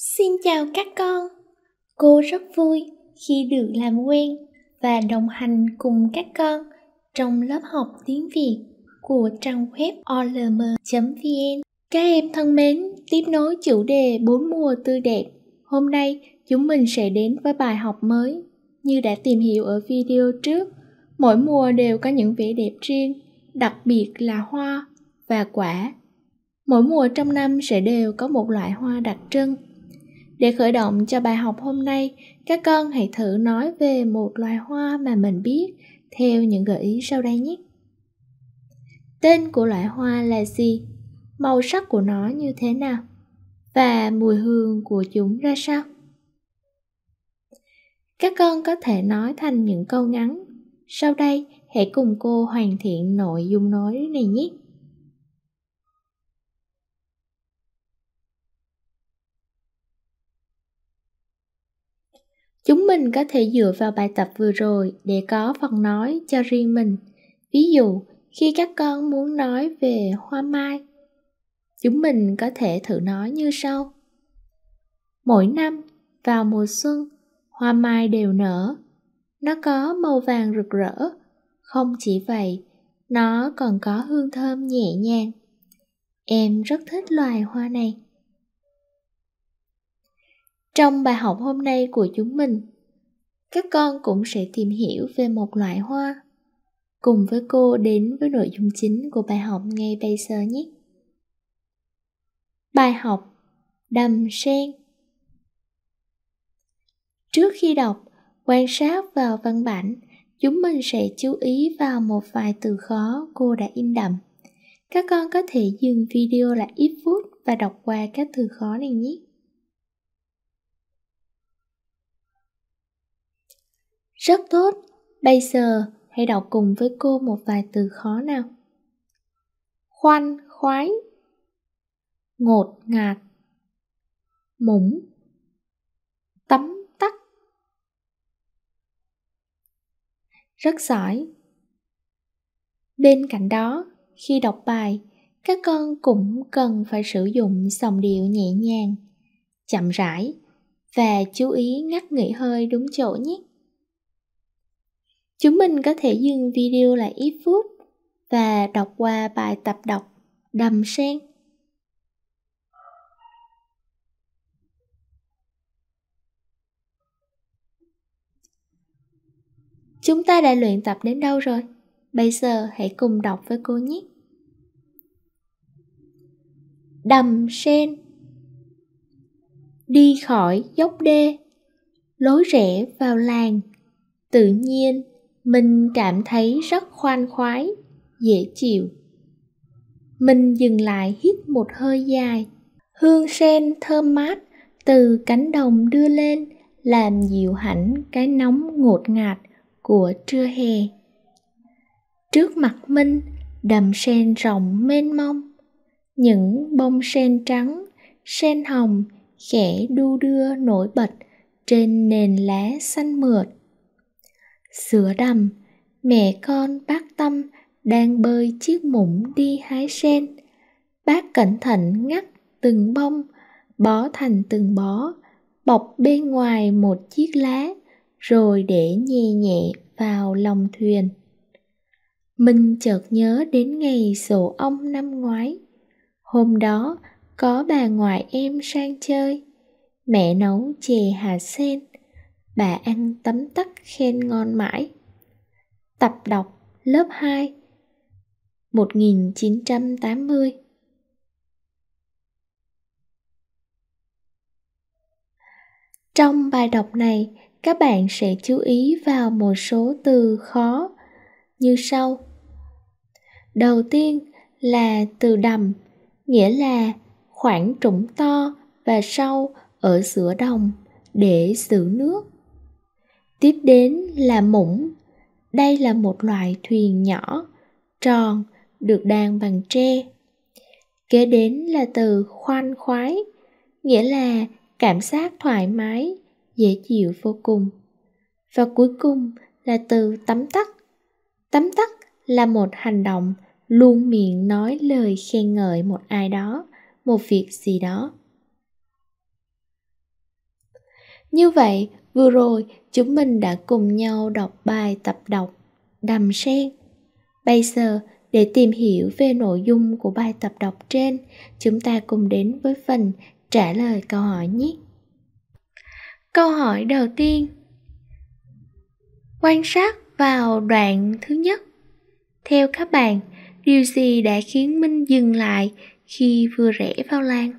Xin chào các con. Cô rất vui khi được làm quen và đồng hành cùng các con trong lớp học tiếng Việt của trang web olm.vn. Các em thân mến, tiếp nối chủ đề bốn mùa tươi đẹp. Hôm nay chúng mình sẽ đến với bài học mới. Như đã tìm hiểu ở video trước, mỗi mùa đều có những vẻ đẹp riêng, đặc biệt là hoa và quả. Mỗi mùa trong năm sẽ đều có một loại hoa đặc trưng để khởi động cho bài học hôm nay, các con hãy thử nói về một loài hoa mà mình biết theo những gợi ý sau đây nhé. Tên của loại hoa là gì? Màu sắc của nó như thế nào? Và mùi hương của chúng ra sao? Các con có thể nói thành những câu ngắn. Sau đây, hãy cùng cô hoàn thiện nội dung nói này nhé. Chúng mình có thể dựa vào bài tập vừa rồi để có phần nói cho riêng mình. Ví dụ, khi các con muốn nói về hoa mai, chúng mình có thể thử nói như sau. Mỗi năm, vào mùa xuân, hoa mai đều nở. Nó có màu vàng rực rỡ. Không chỉ vậy, nó còn có hương thơm nhẹ nhàng. Em rất thích loài hoa này trong bài học hôm nay của chúng mình các con cũng sẽ tìm hiểu về một loại hoa cùng với cô đến với nội dung chính của bài học ngay bây giờ nhé bài học đầm sen trước khi đọc quan sát vào văn bản chúng mình sẽ chú ý vào một vài từ khó cô đã in đậm các con có thể dừng video lại ít phút và đọc qua các từ khó này nhé Rất tốt, bây giờ hãy đọc cùng với cô một vài từ khó nào. Khoan khoái Ngột ngạt Mũng Tấm tắc Rất giỏi Bên cạnh đó, khi đọc bài, các con cũng cần phải sử dụng dòng điệu nhẹ nhàng, chậm rãi và chú ý ngắt nghỉ hơi đúng chỗ nhé. Chúng mình có thể dừng video lại ít phút và đọc qua bài tập đọc đầm sen. Chúng ta đã luyện tập đến đâu rồi? Bây giờ hãy cùng đọc với cô nhé. Đầm sen Đi khỏi dốc đê Lối rẽ vào làng Tự nhiên mình cảm thấy rất khoan khoái dễ chịu mình dừng lại hít một hơi dài hương sen thơm mát từ cánh đồng đưa lên làm dịu hẳn cái nóng ngột ngạt của trưa hè trước mặt minh đầm sen rộng mênh mông những bông sen trắng sen hồng khẽ đu đưa nổi bật trên nền lá xanh mượt sữa đầm mẹ con bác tâm đang bơi chiếc mũng đi hái sen bác cẩn thận ngắt từng bông bó thành từng bó bọc bên ngoài một chiếc lá rồi để nhẹ nhẹ vào lòng thuyền mình chợt nhớ đến ngày sổ ong năm ngoái hôm đó có bà ngoại em sang chơi mẹ nấu chè hạt sen bà ăn tấm tắc khen ngon mãi. Tập đọc lớp 2 1980 Trong bài đọc này, các bạn sẽ chú ý vào một số từ khó như sau. Đầu tiên là từ đầm, nghĩa là khoảng trũng to và sâu ở giữa đồng để giữ nước Tiếp đến là mũng. Đây là một loại thuyền nhỏ, tròn, được đàn bằng tre. Kế đến là từ khoan khoái, nghĩa là cảm giác thoải mái, dễ chịu vô cùng. Và cuối cùng là từ tấm tắc tấm tắc là một hành động luôn miệng nói lời khen ngợi một ai đó, một việc gì đó. Như vậy, vừa rồi chúng mình đã cùng nhau đọc bài tập đọc đầm sen. Bây giờ, để tìm hiểu về nội dung của bài tập đọc trên, chúng ta cùng đến với phần trả lời câu hỏi nhé. Câu hỏi đầu tiên Quan sát vào đoạn thứ nhất Theo các bạn, điều gì đã khiến Minh dừng lại khi vừa rẽ vào làng?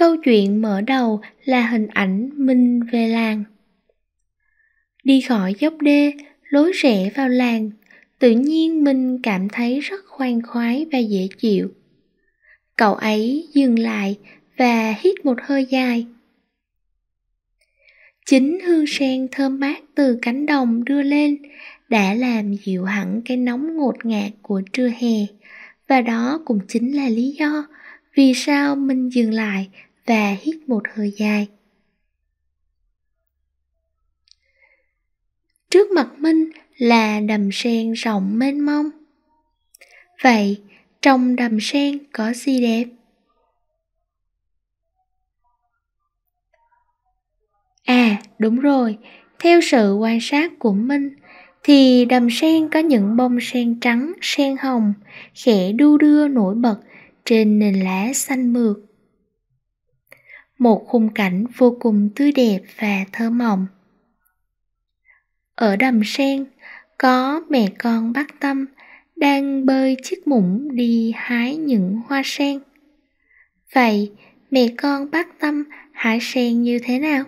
Câu chuyện mở đầu là hình ảnh Minh về làng. Đi khỏi dốc đê, lối rẽ vào làng, tự nhiên Minh cảm thấy rất khoan khoái và dễ chịu. Cậu ấy dừng lại và hít một hơi dài. Chính hương sen thơm mát từ cánh đồng đưa lên đã làm dịu hẳn cái nóng ngột ngạt của trưa hè. Và đó cũng chính là lý do vì sao mình dừng lại và hít một hơi dài. Trước mặt Minh là đầm sen rộng mênh mông. Vậy, trong đầm sen có gì đẹp? À, đúng rồi, theo sự quan sát của Minh thì đầm sen có những bông sen trắng, sen hồng khẽ đu đưa nổi bật trên nền lá xanh mượt một khung cảnh vô cùng tươi đẹp và thơ mộng. Ở đầm sen, có mẹ con bác tâm đang bơi chiếc mũng đi hái những hoa sen. Vậy, mẹ con bác tâm hái sen như thế nào?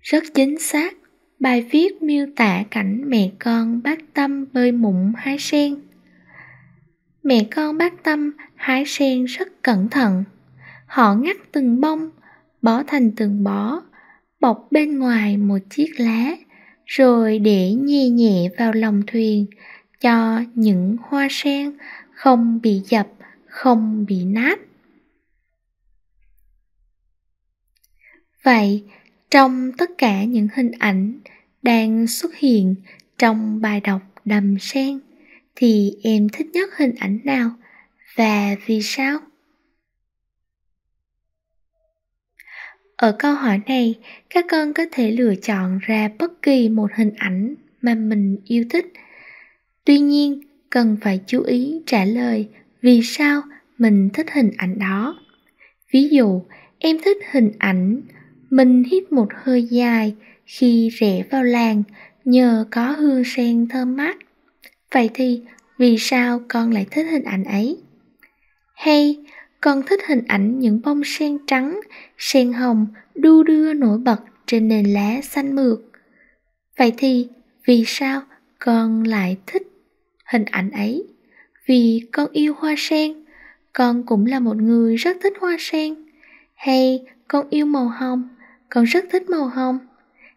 Rất chính xác, bài viết miêu tả cảnh mẹ con bác tâm bơi mũng hái sen mẹ con bác tâm hái sen rất cẩn thận họ ngắt từng bông bó thành từng bó bọc bên ngoài một chiếc lá rồi để nhẹ nhẹ vào lòng thuyền cho những hoa sen không bị dập không bị nát vậy trong tất cả những hình ảnh đang xuất hiện trong bài đọc đầm sen thì em thích nhất hình ảnh nào và vì sao? Ở câu hỏi này, các con có thể lựa chọn ra bất kỳ một hình ảnh mà mình yêu thích. Tuy nhiên, cần phải chú ý trả lời vì sao mình thích hình ảnh đó. Ví dụ, em thích hình ảnh mình hít một hơi dài khi rẽ vào làng nhờ có hương sen thơm mát Vậy thì vì sao con lại thích hình ảnh ấy? Hay con thích hình ảnh những bông sen trắng, sen hồng đu đưa nổi bật trên nền lá xanh mượt. Vậy thì vì sao con lại thích hình ảnh ấy? Vì con yêu hoa sen, con cũng là một người rất thích hoa sen. Hay con yêu màu hồng, con rất thích màu hồng.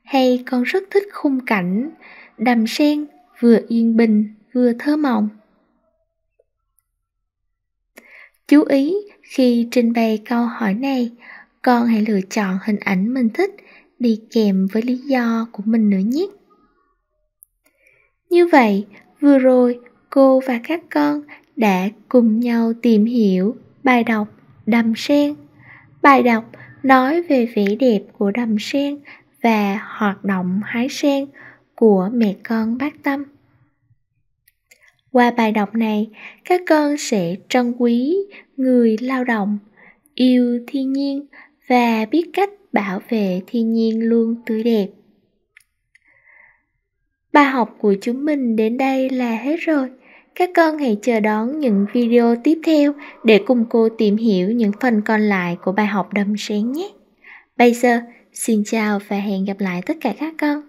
Hay con rất thích khung cảnh, đầm sen vừa yên bình vừa thơ mộng. Chú ý khi trình bày câu hỏi này, con hãy lựa chọn hình ảnh mình thích đi kèm với lý do của mình nữa nhé. Như vậy, vừa rồi cô và các con đã cùng nhau tìm hiểu bài đọc Đầm sen. Bài đọc nói về vẻ đẹp của đầm sen và hoạt động hái sen của mẹ con bác Tâm. Qua bài đọc này, các con sẽ trân quý người lao động, yêu thiên nhiên và biết cách bảo vệ thiên nhiên luôn tươi đẹp. Bài học của chúng mình đến đây là hết rồi. Các con hãy chờ đón những video tiếp theo để cùng cô tìm hiểu những phần còn lại của bài học đầm sáng nhé. Bây giờ, xin chào và hẹn gặp lại tất cả các con.